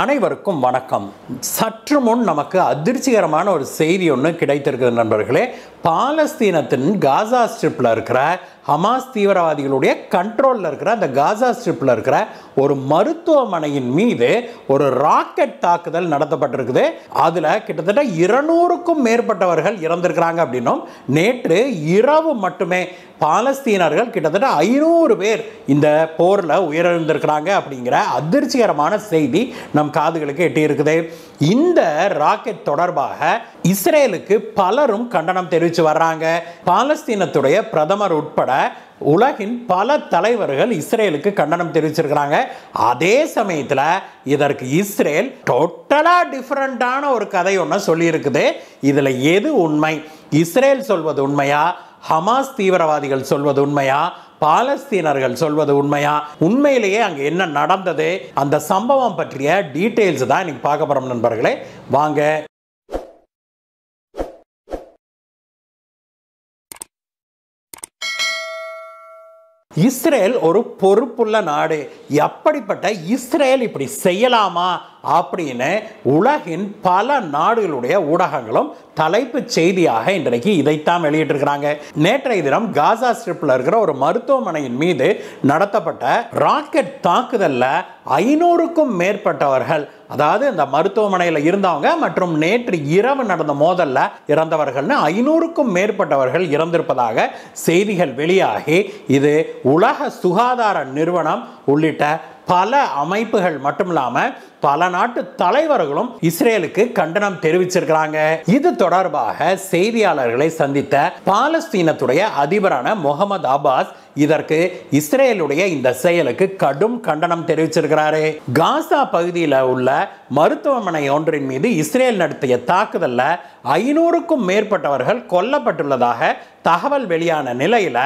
அனைவருக்கும் வணக்கம் சற்று முன் நமக்கு அதிர்ச்சிகரமான ஒரு செய்தி ஒன்று கிடைத்திருக்கிறது நண்பர்களே பாலஸ்தீனத்தின் காசா ஸ்ட்ரிப்பில் இருக்கிற ஹமாஸ் தீவிரவாதிகளுடைய கண்ட்ரோலில் இருக்கிற அந்த காசா ஸ்ட்ரிப்பில் இருக்கிற ஒரு மருத்துவமனையின் மீது ஒரு ராக்கெட் தாக்குதல் நடத்தப்பட்டிருக்குது அதில் கிட்டத்தட்ட இருநூறுக்கும் மேற்பட்டவர்கள் இறந்திருக்கிறாங்க அப்படின்னும் நேற்று இரவு மட்டுமே பாலஸ்தீனர்கள் கிட்டத்தட்ட ஐநூறு பேர் இந்த போரில் உயிரிழந்திருக்கிறாங்க அப்படிங்கிற அதிர்ச்சிகரமான செய்தி நம் காதுகளுக்கு எட்டியிருக்குது இந்த ராக்கெட் தொடர்பாக இஸ்ரேலுக்கு பலரும் கண்டனம் தெரிவித்து வர்றாங்க பாலஸ்தீனத்துடைய பிரதமர் உட்பட உலகின் பல தலைவர்கள் இஸ்ரேலுக்கு கண்டனம் தெரிவிச்சிருக்கிறாங்க அதே சமயத்தில் இதற்கு இஸ்ரேல் டோட்டலாக டிஃப்ரெண்ட்டான ஒரு கதை ஒன்று சொல்லியிருக்குது இதில் எது உண்மை இஸ்ரேல் சொல்வது உண்மையா ஹமாஸ் தீவிரவாதிகள் சொல்வது உண்மையா பாலஸ்தீனர்கள் சொல்வது உண்மையா உண்மையிலேயே அங்கே என்ன நடந்தது அந்த சம்பவம் பற்றிய டீட்டெயில்ஸ் தான் இன்னைக்கு பார்க்க போகிறோம் நண்பர்களே வாங்க இஸ்ரேல் ஒரு பொறுப்புள்ள நாடு எப்படிப்பட்ட இஸ்ரேல் இப்படி செய்யலாமா அப்படின்னு உலகின் பல நாடுகளுடைய ஊடகங்களும் தலைப்பு செய்தியாக இன்றைக்கு இதைத்தான் வெளியிட்டிருக்கிறாங்க நேற்றைய தினம் காசா ஸ்ட்ரிப்பில் இருக்கிற ஒரு மருத்துவமனையின் மீது நடத்தப்பட்ட ராக்கெட் தாக்குதலில் ஐநூறுக்கும் மேற்பட்டவர்கள் அதாவது இந்த மருத்துவமனையில் இருந்தவங்க மற்றும் நேற்று இரவு நடந்த மோதலில் இறந்தவர்கள்னு ஐநூறுக்கும் மேற்பட்டவர்கள் இறந்திருப்பதாக செய்திகள் வெளியாகி இது உலக சுகாதார நிறுவனம் உள்ளிட்ட பல அமைப்புகள் மட்டும் இல்லாமல் பல நாட்டு தலைவர்களும் இஸ்ரேலுக்கு கண்டனம் தெரிவிச்சிருக்கிறாங்க இது தொடர்பாக செய்தியாளர்களை சந்தித்த பாலஸ்தீனத்துடைய அதிபரான முகமது அப்பாஸ் இதற்கு இஸ்ரேலுடைய இந்த செயலுக்கு கடும் கண்டனம் தெரிவிச்சிருக்கிறாரு காசா பகுதியில் உள்ள மருத்துவமனை ஒன்றின் மீது இஸ்ரேல் நடத்திய தாக்குதலில் ஐநூறுக்கும் மேற்பட்டவர்கள் கொல்லப்பட்டுள்ளதாக தகவல் வெளியான நிலையில்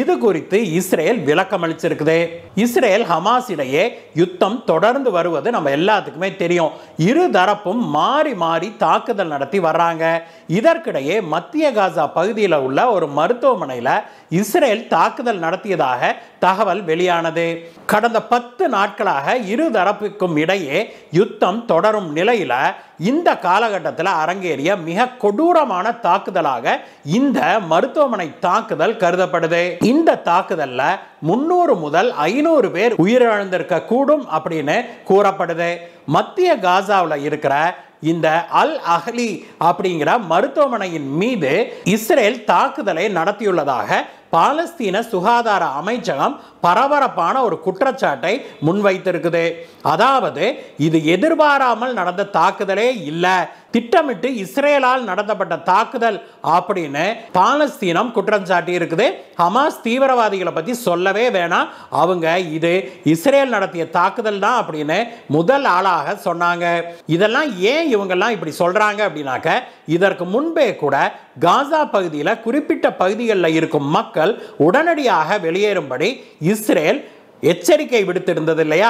இது குறித்து இஸ்ரேல் விளக்கம் அளிச்சிருக்குது இஸ்ரேல் ஹமாஸ் இடையே யுத்தம் தொடர்ந்து வருவது நம்ம எல்லாத்துக்குமே தெரியும் இரு தரப்பும் மாறி மாறி தாக்குதல் நடத்தி வர்றாங்க இதற்கிடையே மத்திய காசா பகுதியில் உள்ள ஒரு மருத்துவமனையில் இஸ்ரேல் தாக்குதல் நடத்தியதாக தகவல் வெளியானது கடந்த பத்து நாட்களாக இரு தரப்புக்கும் இடையே யுத்தம் தொடரும் நிலையில் இந்த காலகட்டத்தில் அரங்கேறிய மிக கொடூரமான தாக்குதலாக இந்த மருத்துவமனை தாக்குதல் கருதப்படுது இந்த தாக்குதலில் முன்னூறு முதல் ஐநூறு பேர் உயிரிழந்திருக்க கூடும் அப்படின்னு கூறப்படுது மத்திய காசாவில் இருக்கிற இந்த அல் அஹ்லி அப்படிங்கிற மருத்துவமனையின் மீது இஸ்ரேல் தாக்குதலை நடத்தியுள்ளதாக பாலஸ்தீன சுகாதார அமைச்சகம் பரபரப்பான ஒரு குற்றச்சாட்டை முன்வைத்திருக்குது அதாவது இது எதிர்பாராமல் நடந்த தாக்குதலே இல்லை திட்டமிட்டு இஸ்ரேலால் நடத்தப்பட்ட தாக்குதல் அப்படின்னு பாலஸ்தீனம் குற்றம் சாட்டி இருக்குது ஹமாஸ் தீவிரவாதிகளை பற்றி சொல்லவே வேணாம் அவங்க இது இஸ்ரேல் நடத்திய தாக்குதல் தான் அப்படின்னு முதல் ஆளாக சொன்னாங்க இதெல்லாம் ஏன் இவங்கெல்லாம் இப்படி சொல்கிறாங்க அப்படின்னாக்க இதற்கு முன்பே கூட காசா பகுதியில் குறிப்பிட்ட பகுதிகளில் இருக்கும் மக்கள் உடனடியாக வெளியேறும்படி இஸ்ரேல் எச்சரிக்கை விடுத்திருந்தது இல்லையா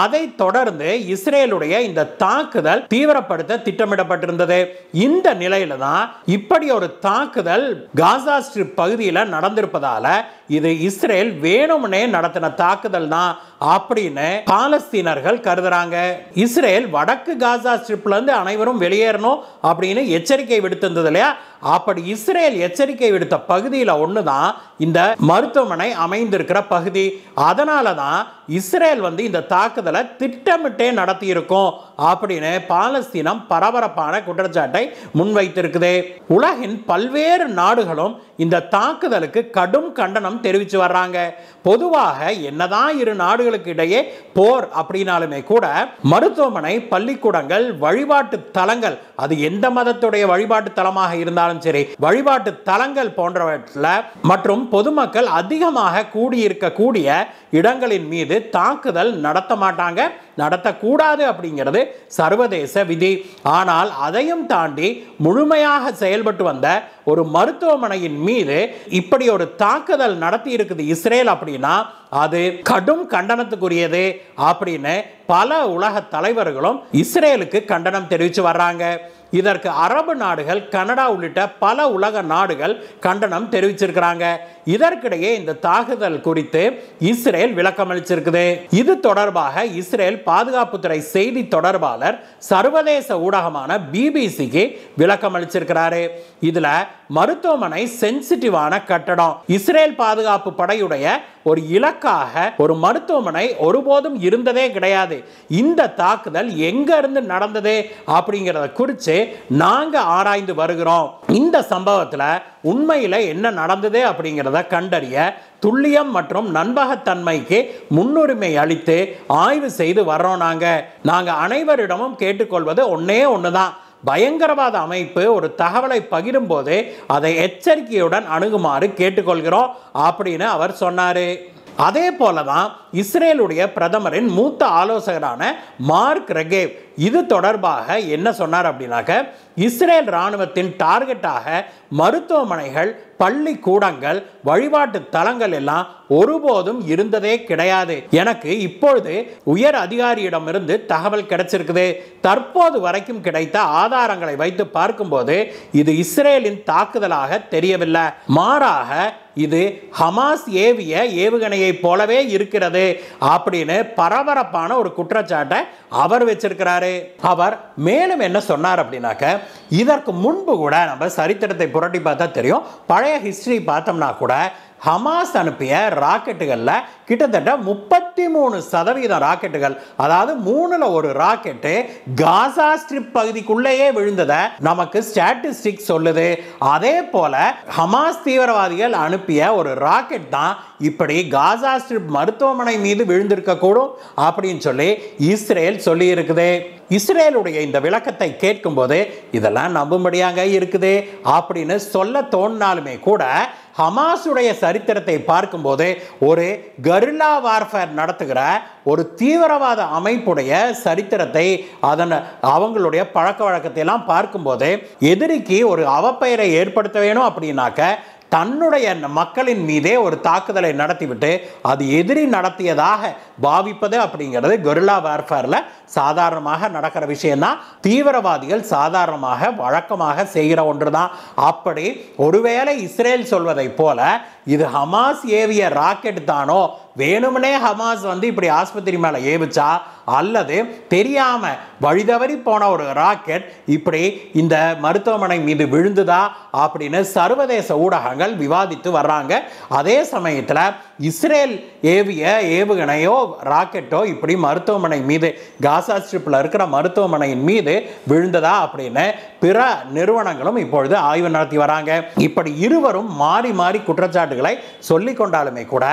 அதை தொடர்ந்து இஸ்ரேலுடைய இந்த தாக்குதல் தீவிரப்படுத்த திட்டமிடப்பட்டிருந்தது இந்த நிலையில தான் இப்படி ஒரு தாக்குதல் காசா ஸ்ட்ரிப் பகுதியில் நடந்திருப்பதால இது இஸ்ரேல் வேணும்னே நடத்தின தாக்குதல் தான் அப்படின்னு பாலஸ்தீனர்கள் கருதுறாங்க இஸ்ரேல் வடக்கு காசா ஸ்ட்ரிப்ல இருந்து அனைவரும் வெளியேறணும் அப்படின்னு எச்சரிக்கை விடுத்திருந்தது இல்லையா அப்படி இஸ்ரேல் எச்சரிக்கை விடுத்த பகுதியில் ஒன்று தான் இந்த மருத்துவமனை அமைந்திருக்கிற பகுதி அதனால தான் இஸ்ரேல் வந்து இந்த தாக்குதலை திட்டமிட்டே நடத்தியிருக்கும் அப்படின்னு பாலஸ்தீனம் பரபரப்பான குற்றச்சாட்டை முன்வைத்திருக்குது உலகின் பல்வேறு நாடுகளும் இந்த தாக்குதலுக்கு கடும் கண்டனம் தெரிவித்து வர்றாங்க பொதுவாக என்னதான் இரு நாடுகளுக்கு இடையே போர் அப்படின்னாலுமே கூட மருத்துவமனை பள்ளிக்கூடங்கள் வழிபாட்டு தலங்கள் அது எந்த மதத்துடைய வழிபாட்டு தலமாக இருந்தாலும் சரி வழிபாட்டு தலங்கள் போன்றவற்றில் மற்றும் பொதுமக்கள் அதிகமாக கூடியிருக்கக்கூடிய இடங்களின் மீது தாக்குதல் நடத்த மாட்டாங்க நடத்தக்கூடாது அப்படிங்கிறது சர்வதேச விதி ஆனால் அதையும் தாண்டி முழுமையாக செயல்பட்டு வந்த ஒரு மருத்துவமனையின் மீது இப்படி ஒரு தாக்குதல் நடத்தி இருக்குது இஸ்ரேல் அப்படின்னா அது கடும் கண்டனத்துக்குரியது அப்படின்னு பல உலக தலைவர்களும் இஸ்ரேலுக்கு கண்டனம் தெரிவித்து வர்றாங்க இதற்கு அரபு நாடுகள் கனடா உள்ளிட்ட பல உலக நாடுகள் கண்டனம் தெரிவிச்சிருக்கிறாங்க இதற்கிடையே இந்த தாக்குதல் குறித்து இஸ்ரேல் விளக்கமளிச்சிருக்குது இது தொடர்பாக இஸ்ரேல் பாதுகாப்புத்துறை செய்தி தொடர்பாளர் சர்வதேச ஊடகமான பிபிசிக்கு விளக்கம் அளிச்சிருக்கிறாரு இதுல மருத்துவமனை சென்சிட்டிவான கட்டடம் இஸ்ரேல் பாதுகாப்பு படையுடைய ஒரு இலக்காக ஒரு மருத்துவமனை ஒருபோதும் இருந்ததே கிடையாது இந்த தாக்குதல் எங்க இருந்து நடந்தது அப்படிங்கிறத குறித்து நாங்க ஆராய்ந்து வருகிறோம் இந்த சம்பவத்தில் உண்மையில் என்ன நடந்தது அப்படிங்கிறத கண்டறிய துல்லியம் மற்றும் நண்பகத்தன்மைக்கு முன்னுரிமை அளித்து ஆய்வு செய்து வர்றோம் நாங்கள் நாங்கள் அனைவரிடமும் கேட்டுக்கொள்வது ஒன்றே ஒன்று தான் பயங்கரவாத அமைப்பு ஒரு தகவலை பகிரும்போது அதை எச்சரிக்கையுடன் அணுகுமாறு கேட்டுக்கொள்கிறோம் அப்படின்னு அவர் சொன்னார் அதே போல தான் இஸ்ரேலுடைய பிரதமரின் மூத்த ஆலோசகரான மார்க் ரெகேவ் இது தொடர்பாக என்ன சொன்னார் அப்படின்னாக்க இஸ்ரேல் இராணுவத்தின் டார்கெட்டாக மருத்துவமனைகள் பள்ளி கூடங்கள் வழிபாட்டு தலங்கள் எல்லாம் ஒருபோதும் இருந்ததே கிடையாது எனக்கு இப்பொழுது உயர் அதிகாரியிடமிருந்து தகவல் கிடைச்சிருக்குது தற்போது வரைக்கும் கிடைத்த ஆதாரங்களை வைத்து பார்க்கும்போது இது இஸ்ரேலின் தாக்குதலாக தெரியவில்லை மாறாக இது ஹமாஸ் ஏவிய ஏவுகணையை போலவே இருக்கிறது அப்படின்னு பரபரப்பான ஒரு குற்றச்சாட்டை அவர் வச்சிருக்கிறாரு அவர் மேலும் என்ன சொன்னார் அப்படின்னாக்க இதற்கு முன்பு கூட நம்ம சரித்திரத்தை புரட்டி பார்த்தா தெரியும் பழைய ஹிஸ்டரி பார்த்தோம்னா கூட ஹமாஸ் அனுப்பிய ராக்கெட்டுகளில் கிட்டத்தட்ட முப்பத்தி மூணு சதவீதம் ராக்கெட்டுகள் அதாவது மூணில் ஒரு ராக்கெட்டு காசா ஸ்ட்ரிப் பகுதிக்குள்ளேயே விழுந்ததை நமக்கு ஸ்டாட்டிஸ்டிக் சொல்லுது அதே போல ஹமாஸ் தீவிரவாதிகள் அனுப்பிய ஒரு ராக்கெட் தான் இப்படி காசா ஸ்ட்ரிப் மருத்துவமனை மீது விழுந்திருக்கக்கூடும் அப்படின்னு சொல்லி இஸ்ரேல் சொல்லியிருக்குது இஸ்ரேலுடைய இந்த விளக்கத்தை கேட்கும்போது இதெல்லாம் நம்பும்படியாக இருக்குது அப்படின்னு சொல்ல தோணினாலுமே கூட ஹமாஸுடைய சரித்திரத்தை பார்க்கும்போது ஒரு கருலா வார்ஃபேர் நடத்துகிற ஒரு தீவிரவாத அமைப்புடைய சரித்திரத்தை அதன் அவங்களுடைய பழக்க வழக்கத்தை எல்லாம் பார்க்கும்போது எதிரிக்கு ஒரு அவப்பெயரை ஏற்படுத்த வேணும் அப்படின்னாக்க தன்னுடைய மக்களின் மீதே ஒரு தாக்குதலை நடத்திவிட்டு அது எதிரி நடத்தியதாக பாவிப்பது அப்படிங்கிறது கெரில்லா வேர்ஃபேரில் சாதாரணமாக நடக்கிற விஷயந்தான் தீவிரவாதிகள் சாதாரணமாக வழக்கமாக செய்கிற ஒன்று தான் அப்படி ஒருவேளை இஸ்ரேல் சொல்வதைப் போல இது ஹமாஸ் ஏவிய ராக்கெட் தானோ வேணும்னே ஹமாஸ் வந்து இப்படி ஆஸ்பத்திரி மேலே ஏவிச்சா அல்லது தெரியாம வழிதவறி போன ஒரு ராக்கெட் இப்படி இந்த மருத்துவமனை மீது விழுந்துதா அப்படின்னு சர்வதேச ஊடகங்கள் விவாதித்து வர்றாங்க அதே சமயத்தில் இஸ்ரேல் ஏவிய ஏவுகணையோ ராக்கெட்டோ இப்படி மருத்துவமனை மீது காசா ஸ்ட்ரிப்பில் இருக்கிற மருத்துவமனையின் மீது விழுந்ததா அப்படின்னு பிற நிறுவனங்களும் இப்பொழுது ஆய்வு நடத்தி வராங்க இப்படி இருவரும் மாறி மாறி குற்றச்சாட்டுகளை சொல்லி கொண்டாலுமே கூட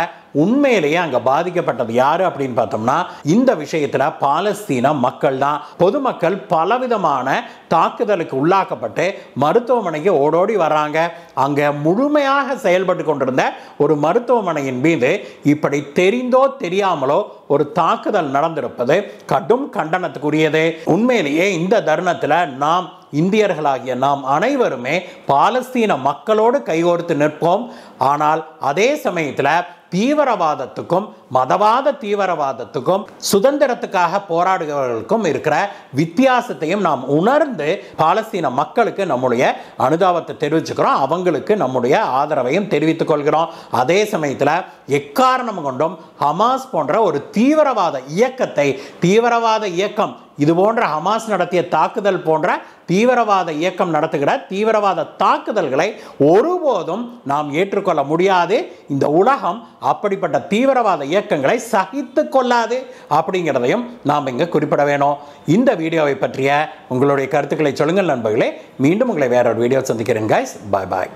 உண்மையிலேயே அங்கே பாதிக்கப்பட்டது யார் அப்படின்னு பார்த்தோம்னா இந்த விஷயத்தில் பாலஸ்தீன மக்கள் தான் பொதுமக்கள் பலவிதமான தாக்குதலுக்கு உள்ளாக்கப்பட்டு மருத்துவமனைக்கு ஓடோடி வர்றாங்க அங்கே முழுமையாக செயல்பட்டு கொண்டிருந்த ஒரு மருத்துவமனையின் மீது இப்படி தெரிந்தோ தெரியாமலோ ஒரு தாக்குதல் நடந்திருப்பது கடும் கண்டனத்துக்குரியது உண்மையிலேயே இந்த தருணத்தில் நாம் இந்தியர்களாகிய நாம் அனைவருமே பாலஸ்தீன மக்களோடு கைகோர்த்து நிற்போம் ஆனால் அதே சமயத்தில் தீவிரவாதத்துக்கும் மதவாத தீவிரவாதத்துக்கும் சுதந்திரத்துக்காக போராடுகிறவர்களுக்கும் இருக்கிற வித்தியாசத்தையும் நாம் உணர்ந்து பாலஸ்தீன மக்களுக்கு நம்முடைய அனுதாபத்தை தெரிவிச்சுக்கிறோம் அவங்களுக்கு நம்முடைய ஆதரவையும் தெரிவித்துக் கொள்கிறோம் அதே சமயத்தில் எக்காரணம் கொண்டும் ஹமாஸ் போன்ற ஒரு தீவிரவாத இயக்கத்தை தீவிரவாத இயக்கம் இது போன்ற ஹமாஸ் நடத்திய தாக்குதல் போன்ற தீவிரவாத இயக்கம் நடத்துகிற தீவிரவாத தாக்குதல்களை ஒருபோதும் நாம் ஏற்றுக்கொள்ள முடியாது இந்த உலகம் அப்படிப்பட்ட தீவிரவாத இயக்கங்களை சகித்து கொள்ளாது அப்படிங்கிறதையும் நாம் இங்கே குறிப்பிட வேணும் இந்த வீடியோவை பற்றிய உங்களுடைய கருத்துக்களை சொல்லுங்கள் நண்பர்களே மீண்டும் உங்களை வேறொரு வீடியோ சந்திக்கிறேன் கைஸ் பாய் பாய்